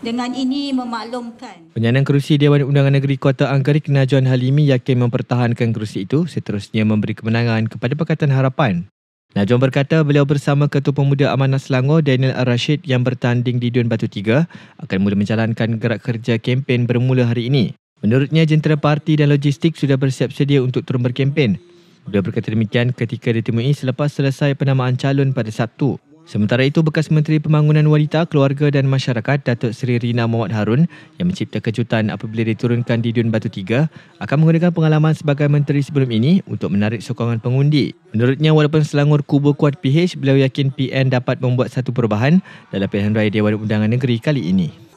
Dengan ini memaklumkan. Penyandang kerusi Dewan Undangan Negeri Kota Anggerik Najuan Halimi yakin mempertahankan kerusi itu seterusnya memberi kemenangan kepada Pakatan Harapan. Najuan berkata beliau bersama Ketua Pemuda Amanah Selangor Daniel Arashid yang bertanding di Dun Batu 3 akan mula menjalankan gerak kerja kempen bermula hari ini. Menurutnya jentera parti dan logistik sudah bersiap sedia untuk turun berkempen. Beliau berkata demikian ketika ditemui selepas selesai penamaan calon pada Sabtu. Sementara itu, bekas Menteri Pembangunan Wanita, Keluarga dan Masyarakat Datuk Seri Rina Mohd Harun yang mencipta kejutan apabila diturunkan di Dun Batu Tiga akan menggunakan pengalaman sebagai menteri sebelum ini untuk menarik sokongan pengundi. Menurutnya, walaupun Selangor kubu kuat PH, beliau yakin PN dapat membuat satu perubahan dalam pilihan raya Dewan Undangan Negeri kali ini.